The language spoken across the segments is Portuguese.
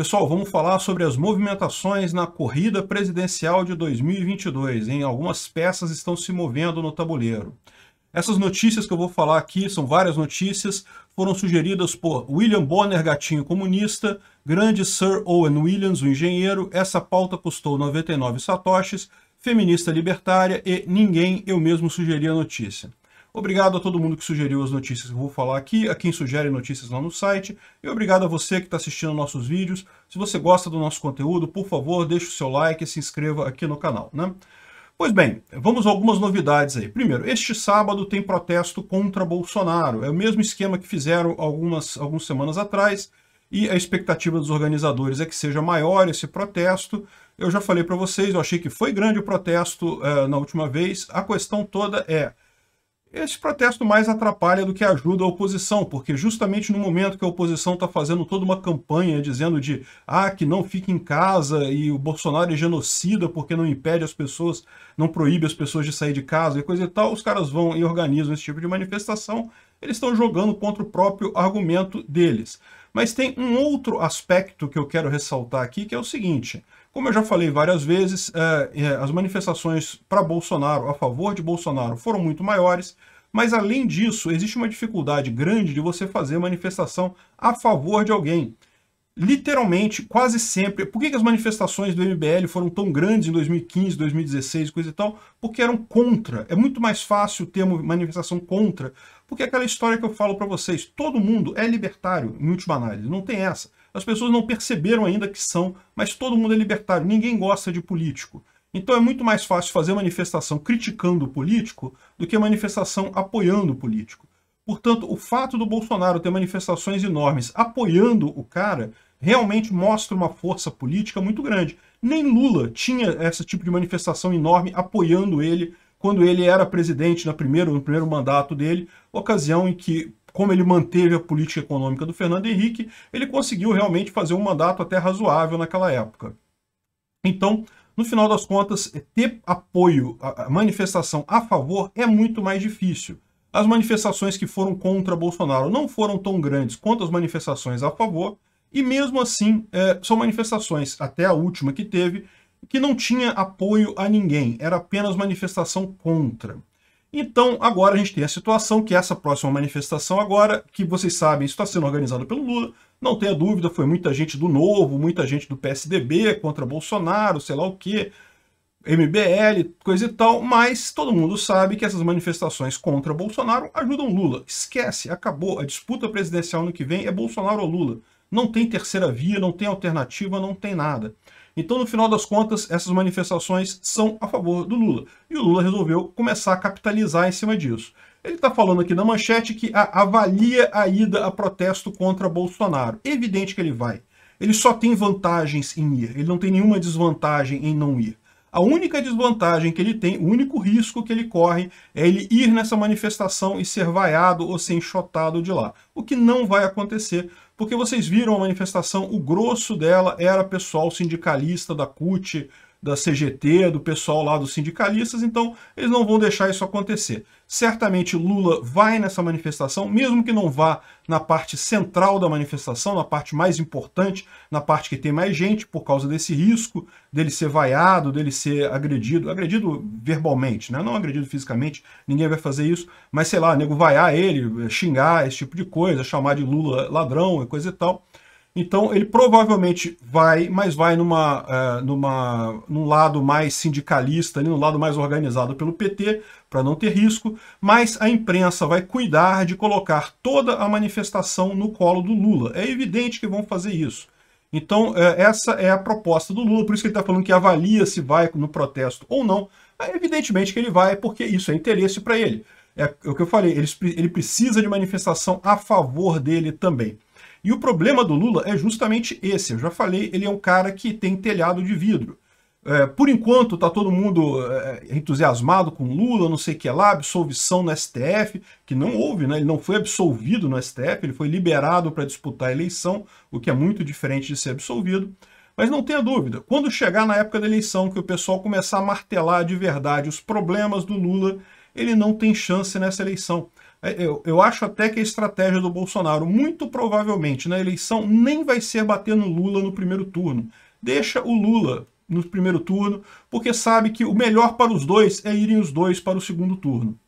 Pessoal, vamos falar sobre as movimentações na corrida presidencial de 2022, Em Algumas peças estão se movendo no tabuleiro. Essas notícias que eu vou falar aqui, são várias notícias, foram sugeridas por William Bonner, gatinho comunista, grande Sir Owen Williams, o engenheiro, essa pauta custou 99 satoshis, feminista libertária e ninguém eu mesmo sugeri a notícia. Obrigado a todo mundo que sugeriu as notícias que eu vou falar aqui, a quem sugere notícias lá no site, e obrigado a você que está assistindo nossos vídeos. Se você gosta do nosso conteúdo, por favor, deixe o seu like e se inscreva aqui no canal, né? Pois bem, vamos a algumas novidades aí. Primeiro, este sábado tem protesto contra Bolsonaro. É o mesmo esquema que fizeram algumas, algumas semanas atrás, e a expectativa dos organizadores é que seja maior esse protesto, eu já falei para vocês, eu achei que foi grande o protesto uh, na última vez. A questão toda é, esse protesto mais atrapalha do que ajuda a oposição, porque justamente no momento que a oposição está fazendo toda uma campanha dizendo de ah, que não fique em casa e o Bolsonaro é genocida porque não impede as pessoas, não proíbe as pessoas de sair de casa e coisa e tal, os caras vão e organizam esse tipo de manifestação, eles estão jogando contra o próprio argumento deles. Mas tem um outro aspecto que eu quero ressaltar aqui, que é o seguinte. Como eu já falei várias vezes, eh, eh, as manifestações para Bolsonaro, a favor de Bolsonaro, foram muito maiores. Mas além disso, existe uma dificuldade grande de você fazer manifestação a favor de alguém. Literalmente, quase sempre. Por que, as manifestações do MBL foram tão grandes em 2015, 2016, coisa e tal? Porque eram contra. É muito mais fácil ter uma manifestação contra. Porque é aquela história que eu falo para vocês, todo mundo é libertário, em última análise. Não tem essa. As pessoas não perceberam ainda que são, mas todo mundo é libertário. Ninguém gosta de político. Então é muito mais fácil fazer manifestação criticando o político do que manifestação apoiando o político. Portanto, o fato do Bolsonaro ter manifestações enormes apoiando o cara realmente mostra uma força política muito grande. Nem Lula tinha esse tipo de manifestação enorme apoiando ele quando ele era presidente no primeiro, no primeiro mandato dele, ocasião em que, como ele manteve a política econômica do Fernando Henrique, ele conseguiu realmente fazer um mandato até razoável naquela época. Então, no final das contas, ter apoio, a manifestação a favor é muito mais difícil. As manifestações que foram contra Bolsonaro não foram tão grandes quanto as manifestações a favor, e mesmo assim, é, são manifestações, até a última que teve, que não tinha apoio a ninguém, era apenas manifestação contra. Então, agora a gente tem a situação que essa próxima manifestação agora, que vocês sabem, está sendo organizada pelo Lula, não tenha dúvida, foi muita gente do Novo, muita gente do PSDB contra Bolsonaro, sei lá o quê, MBL, coisa e tal, mas todo mundo sabe que essas manifestações contra Bolsonaro ajudam Lula. Esquece, acabou, a disputa presidencial no que vem é Bolsonaro ou Lula. Não tem terceira via, não tem alternativa, não tem nada. Então, no final das contas, essas manifestações são a favor do Lula. E o Lula resolveu começar a capitalizar em cima disso. Ele está falando aqui na manchete que a, avalia a ida a protesto contra Bolsonaro. É evidente que ele vai. Ele só tem vantagens em ir, ele não tem nenhuma desvantagem em não ir. A única desvantagem que ele tem, o único risco que ele corre é ele ir nessa manifestação e ser vaiado ou ser enxotado de lá. O que não vai acontecer, porque vocês viram a manifestação, o grosso dela era pessoal sindicalista da CUT, da CGT, do pessoal lá dos sindicalistas, então eles não vão deixar isso acontecer. Certamente Lula vai nessa manifestação, mesmo que não vá na parte central da manifestação, na parte mais importante, na parte que tem mais gente, por causa desse risco dele ser vaiado, dele ser agredido, agredido verbalmente, né? não agredido fisicamente, ninguém vai fazer isso, mas sei lá, nego vaiar ele, xingar, esse tipo de coisa, chamar de Lula ladrão e coisa e tal. Então ele provavelmente vai, mas vai numa, uh, numa, num lado mais sindicalista, num lado mais organizado pelo PT, para não ter risco, mas a imprensa vai cuidar de colocar toda a manifestação no colo do Lula. É evidente que vão fazer isso. Então, uh, essa é a proposta do Lula, por isso que ele está falando que avalia se vai no protesto ou não. É, evidentemente que ele vai, porque isso é interesse para ele. É o que eu falei, ele, ele precisa de manifestação a favor dele também. E o problema do Lula é justamente esse. Eu já falei, ele é um cara que tem telhado de vidro. É, por enquanto está todo mundo é, entusiasmado com Lula, não sei o que lá, absolvição no STF, que não houve, né? ele não foi absolvido no STF, ele foi liberado para disputar a eleição, o que é muito diferente de ser absolvido. Mas não tenha dúvida, quando chegar na época da eleição, que o pessoal começar a martelar de verdade os problemas do Lula, ele não tem chance nessa eleição. É, eu, eu acho até que a estratégia do Bolsonaro, muito provavelmente na eleição, nem vai ser bater no Lula no primeiro turno. Deixa o Lula no primeiro turno, porque sabe que o melhor para os dois é irem os dois para o segundo turno.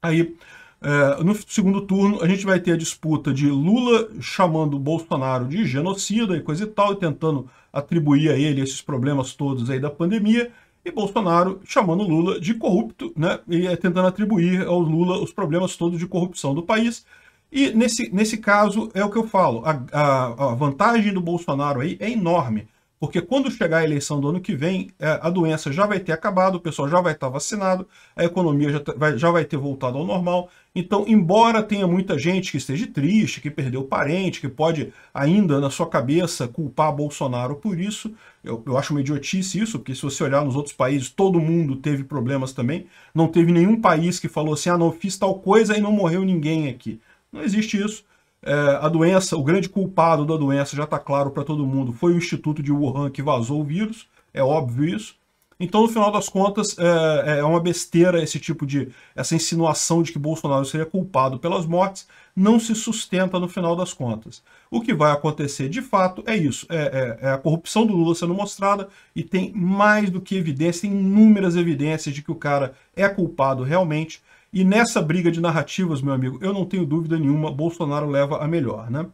Aí, é, no segundo turno, a gente vai ter a disputa de Lula chamando Bolsonaro de genocida e coisa e tal, e tentando atribuir a ele esses problemas todos aí da pandemia, e Bolsonaro chamando Lula de corrupto, né, e eh, tentando atribuir ao Lula os problemas todos de corrupção do país. E nesse, nesse caso é o que eu falo, a, a, a vantagem do Bolsonaro aí é enorme, porque quando chegar a eleição do ano que vem, é, a doença já vai ter acabado, o pessoal já vai estar vacinado, a economia tá, já vai, ter voltado ao normal. Então, embora tenha muita gente que esteja triste, que perdeu parente, que pode ainda na sua cabeça culpar Bolsonaro por isso, eu, eu acho uma idiotice isso, porque se você olhar nos outros países, todo mundo teve problemas também. Não teve nenhum país que falou assim, ah não, fiz tal coisa e não morreu ninguém aqui. Não existe isso. É, a doença, o grande culpado da doença, já está claro para todo mundo, foi o Instituto de Wuhan que vazou o vírus, é óbvio isso. Então, no final das contas, é, é, é uma besteira esse tipo de, essa insinuação de que Bolsonaro seria culpado pelas mortes, não se sustenta no final das contas. O que vai acontecer de fato é isso, é, é, é, a corrupção do Lula sendo mostrada e tem mais do que evidência, tem inúmeras evidências de que o cara é culpado realmente. E nessa briga de narrativas, meu amigo, eu não tenho dúvida nenhuma, Bolsonaro leva a melhor, né?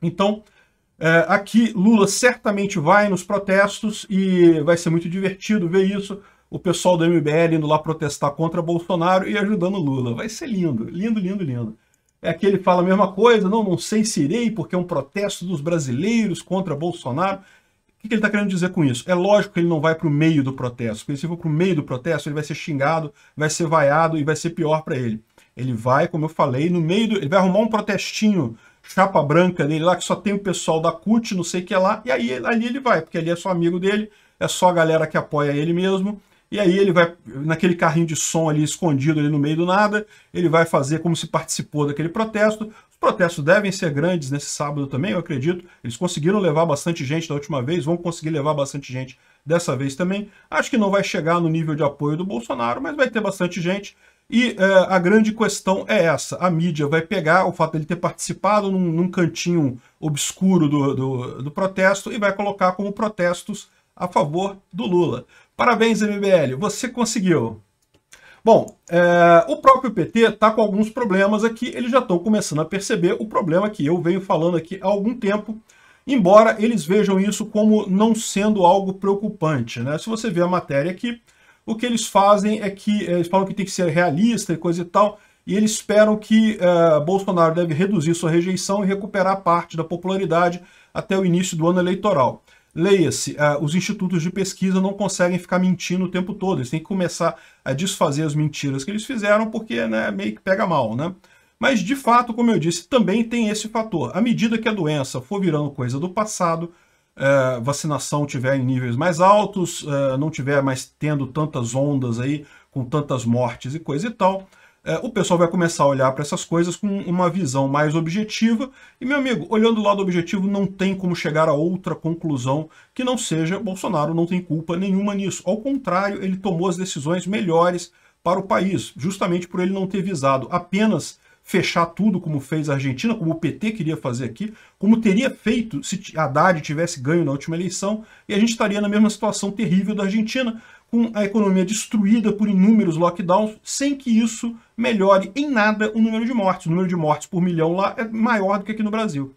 Então, é, aqui Lula certamente vai nos protestos e vai ser muito divertido ver isso. O pessoal do MBL indo lá protestar contra Bolsonaro e ajudando Lula. Vai ser lindo, lindo, lindo, lindo. É que ele fala a mesma coisa, não, não sei se irei porque é um protesto dos brasileiros contra Bolsonaro. O que ele está querendo dizer com isso? É lógico que ele não vai para o meio do protesto, porque se for para o meio do protesto, ele vai ser xingado, vai ser vaiado e vai ser pior para ele. Ele vai, como eu falei, no meio do... Ele vai arrumar um protestinho chapa branca dele lá, que só tem o pessoal da CUT, não sei o que lá, e aí ali ele vai, porque ali é só amigo dele, é só a galera que apoia ele mesmo, e aí ele vai, naquele carrinho de som ali escondido ali no meio do nada, ele vai fazer como se participou daquele protesto, protestos devem ser grandes nesse sábado também, eu acredito. Eles conseguiram levar bastante gente da última vez, vão conseguir levar bastante gente dessa vez também. Acho que não vai chegar no nível de apoio do Bolsonaro, mas vai ter bastante gente. E é, a grande questão é essa: a mídia vai pegar o fato dele ter participado num, num cantinho obscuro do, do, do protesto e vai colocar como protestos a favor do Lula. Parabéns, MBL, você conseguiu! Bom, é, o próprio PT está com alguns problemas aqui, eles já estão começando a perceber o problema que eu venho falando aqui há algum tempo, embora eles vejam isso como não sendo algo preocupante. Né? Se você ver a matéria aqui, o que eles fazem é que é, eles falam que tem que ser realista e coisa e tal, e eles esperam que é, Bolsonaro deve reduzir sua rejeição e recuperar parte da popularidade até o início do ano eleitoral. Leia-se, uh, os institutos de pesquisa não conseguem ficar mentindo o tempo todo, eles têm que começar a desfazer as mentiras que eles fizeram, porque né, meio que pega mal, né? Mas, de fato, como eu disse, também tem esse fator. À medida que a doença for virando coisa do passado, uh, vacinação tiver em níveis mais altos, uh, não tiver mais tendo tantas ondas aí, com tantas mortes e coisa e tal, é, o pessoal vai começar a olhar para essas coisas com uma visão mais objetiva. E, meu amigo, olhando o lado objetivo, não tem como chegar a outra conclusão que não seja Bolsonaro não tem culpa nenhuma nisso. Ao contrário, ele tomou as decisões melhores para o país, justamente por ele não ter visado apenas fechar tudo como fez a Argentina, como o PT queria fazer aqui, como teria feito se Haddad tivesse ganho na última eleição, e a gente estaria na mesma situação terrível da Argentina, com a economia destruída por inúmeros lockdowns, sem que isso melhore em nada o número de mortes. O número de mortes por milhão lá é maior do que aqui no Brasil.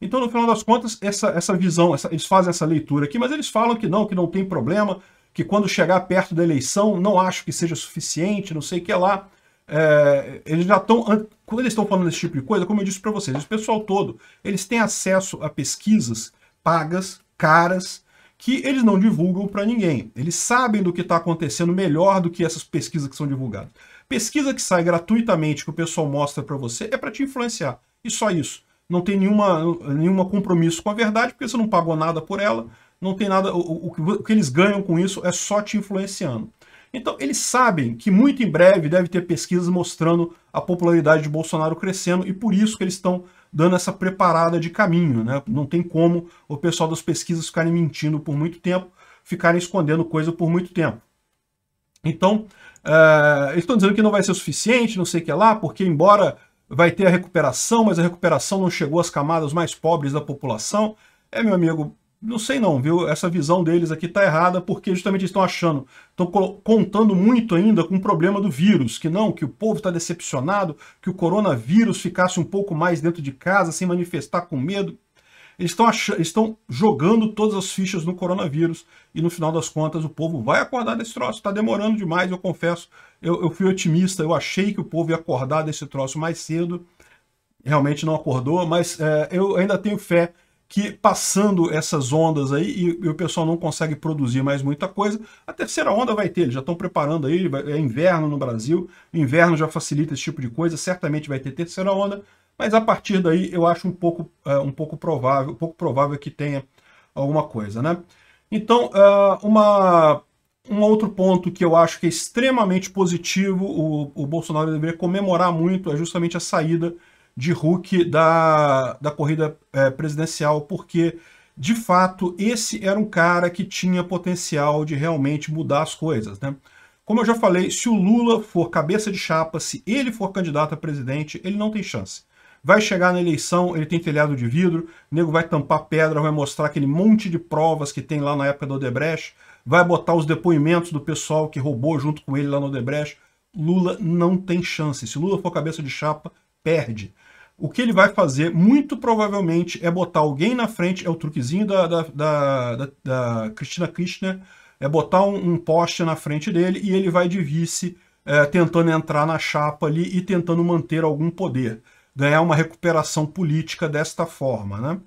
Então, no final das contas, essa, essa visão, essa, eles fazem essa leitura aqui, mas eles falam que não, que não tem problema, que quando chegar perto da eleição, não acho que seja suficiente, não sei o que lá. É, eles já estão. Quando eles estão falando desse tipo de coisa, como eu disse para vocês, o pessoal todo, eles têm acesso a pesquisas pagas, caras, que eles não divulgam para ninguém. Eles sabem do que está acontecendo melhor do que essas pesquisas que são divulgadas. Pesquisa que sai gratuitamente, que o pessoal mostra para você, é para te influenciar. E só isso. Não tem nenhuma, nenhuma compromisso com a verdade, porque você não pagou nada por ela, não tem nada. O, o, o que eles ganham com isso é só te influenciando. Então, eles sabem que muito em breve deve ter pesquisas mostrando a popularidade de Bolsonaro crescendo e por isso que eles estão dando essa preparada de caminho. Né? Não tem como o pessoal das pesquisas ficarem mentindo por muito tempo, ficarem escondendo coisa por muito tempo. Então, uh, eles estão dizendo que não vai ser suficiente, não sei o que lá, porque embora vai ter a recuperação, mas a recuperação não chegou às camadas mais pobres da população. É, meu amigo, não sei não, viu? Essa visão deles aqui está errada porque justamente estão achando, estão contando muito ainda com o problema do vírus, que não, que o povo está decepcionado, que o coronavírus ficasse um pouco mais dentro de casa, sem manifestar com medo. Eles estão, achando, estão jogando todas as fichas no coronavírus e no final das contas o povo vai acordar desse troço. Está demorando demais, eu confesso. Eu, eu fui otimista, eu achei que o povo ia acordar desse troço mais cedo. Realmente não acordou, mas é, eu ainda tenho fé que passando essas ondas aí, e, e, o pessoal não consegue produzir mais muita coisa, a terceira onda vai ter, eles já estão preparando aí, é inverno no Brasil, inverno já facilita esse tipo de coisa, certamente vai ter terceira onda, mas a partir daí eu acho um pouco, é, um pouco provável, um pouco provável que tenha alguma coisa, né? Então, uh, uma, um outro ponto que eu acho que é extremamente positivo, o, o Bolsonaro deveria comemorar muito, é justamente a saída de Huck da, da corrida é, presidencial, porque, de fato, esse era um cara que tinha potencial de realmente mudar as coisas. Né? Como eu já falei, se o Lula for cabeça de chapa, se ele for candidato a presidente, ele não tem chance. Vai chegar na eleição, ele tem telhado de vidro, o nego vai tampar pedra, vai mostrar aquele monte de provas que tem lá na época do Odebrecht, vai botar os depoimentos do pessoal que roubou junto com ele lá no Odebrecht. Lula não tem chance. Se Lula for cabeça de chapa, perde o que ele vai fazer, muito provavelmente, é botar alguém na frente, é o truquezinho da, da, da, da, da Cristina Kirchner, é botar um, um, poste na frente dele e ele vai de vice é, tentando entrar na chapa ali e tentando manter algum poder, ganhar uma recuperação política desta forma, né?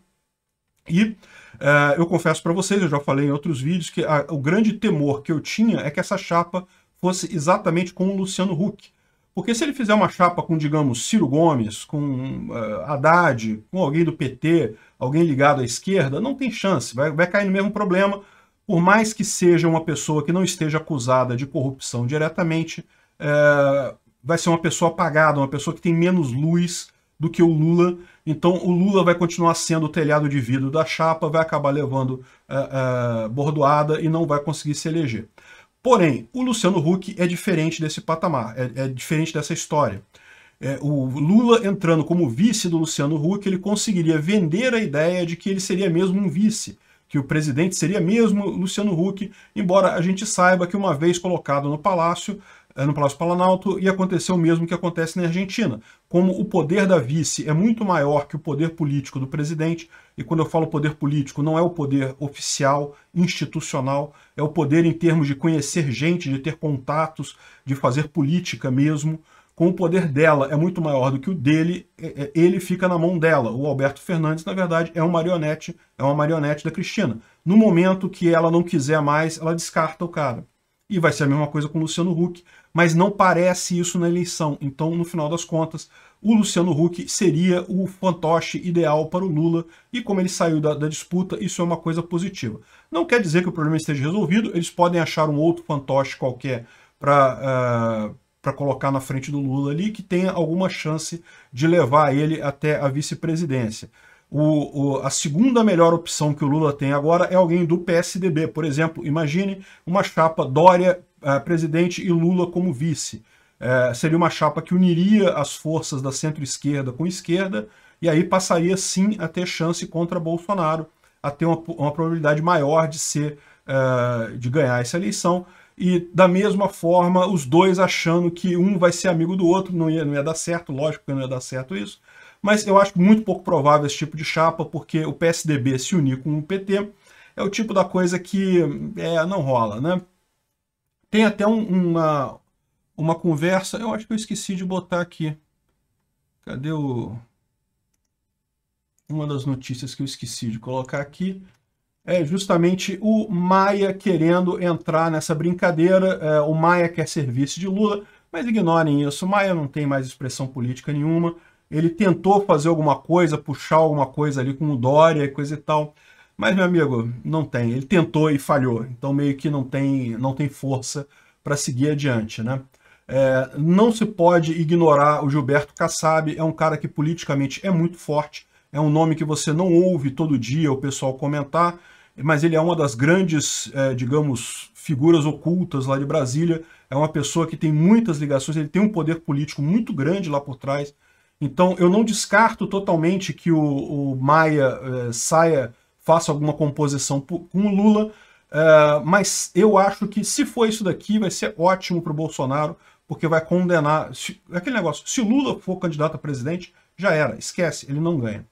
E é, eu confesso para vocês, eu já falei em outros vídeos, que a, o grande temor que eu tinha é que essa chapa fosse exatamente com o Luciano Huck, porque se ele fizer uma chapa com, digamos, Ciro Gomes, com uh, Haddad, com alguém do PT, alguém ligado à esquerda, não tem chance, vai, vai cair no mesmo problema, por mais que seja uma pessoa que não esteja acusada de corrupção diretamente, eh, vai ser uma pessoa apagada, uma pessoa que tem menos luz do que o Lula. Então o Lula vai continuar sendo o telhado de vidro da chapa, vai acabar levando uh, bordoada e não vai conseguir se eleger. Porém, o Luciano Huck é diferente desse patamar, é, é diferente dessa história. É, o Lula entrando como vice do Luciano Huck, ele conseguiria vender a ideia de que ele seria mesmo um vice, que o presidente seria mesmo Luciano Huck, embora a gente saiba que uma vez colocado no Palácio, é, no Palácio Planalto, ia acontecer o mesmo que acontece na Argentina. Como o poder da vice é muito maior que o poder político do presidente, e quando eu falo poder político, não é o poder oficial, institucional, é o poder em termos de conhecer gente, de ter contatos, de fazer política mesmo. Com o poder dela é muito maior do que o dele, é, é, ele fica na mão dela. O Alberto Fernandes, na verdade, é um marionete, é uma marionete da Cristina. No momento que ela não quiser mais, ela descarta o cara. E vai ser a mesma coisa com o Luciano Huck mas não parece isso na eleição. Então, no final das contas, o Luciano Huck seria o fantoche ideal para o Lula, e como ele saiu da, da, disputa, isso é uma coisa positiva. Não quer dizer que o problema esteja resolvido, eles podem achar um outro fantoche qualquer para uh, ah, colocar na frente do Lula ali, que tenha alguma chance de levar ele até a vice-presidência. O, o, a segunda melhor opção que o Lula tem agora é alguém do PSDB. Por exemplo, imagine uma chapa Dória uh, presidente e Lula como vice. É, seria uma chapa que uniria as forças da centro-esquerda com esquerda, e aí passaria sim a ter chance contra Bolsonaro, a ter uma, uma probabilidade maior de ser uh, de ganhar essa eleição. E da mesma forma, os dois achando que um vai ser amigo do outro, não ia, não ia dar certo, lógico que não ia dar certo isso, mas eu acho muito pouco provável esse tipo de chapa, porque o PSDB se unir com o PT é o tipo da coisa que é, não rola, né? Tem até um, uma, uma conversa, eu acho que eu esqueci de botar aqui. Cadê o... Uma das notícias que eu esqueci de colocar aqui é justamente o Maia querendo entrar nessa brincadeira. É, o Maia quer serviço de Lula, mas ignorem isso. O Maia não tem mais expressão política nenhuma. Ele tentou fazer alguma coisa, puxar alguma coisa ali com o Dória, coisa e tal. Mas, meu amigo, não tem. Ele tentou e falhou. Então, meio que não tem, não tem força para seguir adiante, né? É, não se pode ignorar o Gilberto Kassab, é um cara que politicamente é muito forte, é um nome que você não ouve todo dia o pessoal comentar, mas ele é uma das grandes, é, digamos, figuras ocultas lá de Brasília, é uma pessoa que tem muitas ligações, ele tem um poder político muito grande lá por trás, então eu não descarto totalmente que o, o Maia é, saia faça alguma composição com o Lula. É, mas eu acho que se for isso daqui, vai ser ótimo para o Bolsonaro, porque vai condenar. Se, aquele negócio, se Lula for candidato a presidente, já era, esquece, ele não ganha.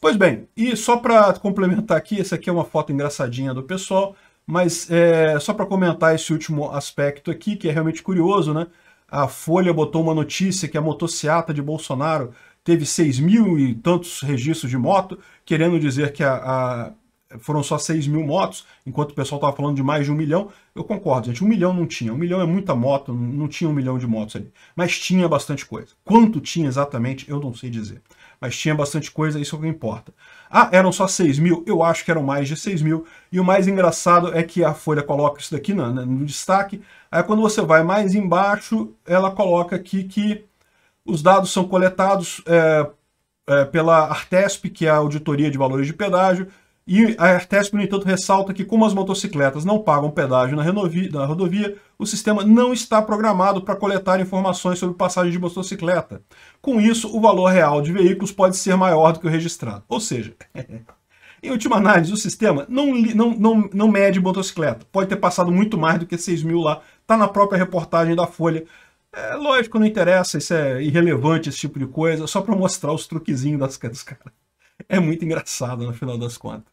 Pois bem, e só para complementar aqui, essa aqui é uma foto engraçadinha do pessoal, mas é, só para comentar esse último aspecto aqui, que é realmente curioso, né? A Folha botou uma notícia que a motociata de Bolsonaro teve 6 mil e tantos registros de moto, querendo dizer que a, a foram só 6 mil motos, enquanto o pessoal estava falando de mais de um milhão. Eu concordo, gente, um milhão não tinha. Um milhão é muita moto, não tinha um milhão de motos ali. Mas tinha bastante coisa. Quanto tinha exatamente, eu não sei dizer. Mas tinha bastante coisa, isso é o que importa. Ah, eram só 6 mil? Eu acho que eram mais de 6 mil. E o mais engraçado é que a Folha coloca isso daqui no, no destaque. Aí quando você vai mais embaixo, ela coloca aqui que os dados são coletados é, é, pela Artesp, que é a Auditoria de Valores de Pedágio, e a Artesp, no entanto, ressalta que como as motocicletas não pagam pedágio na, na rodovia, o sistema não está programado para coletar informações sobre passagem de motocicleta. Com isso, o valor real de veículos pode ser maior do que o registrado. Ou seja, Em última análise, o sistema não, não, não, não mede motocicleta. Pode ter passado muito mais do que 6 mil lá. Está na própria reportagem da Folha é lógico, não interessa, isso é irrelevante, esse tipo de coisa, só para mostrar os truquezinhos das, dos caras. É muito engraçado no final das contas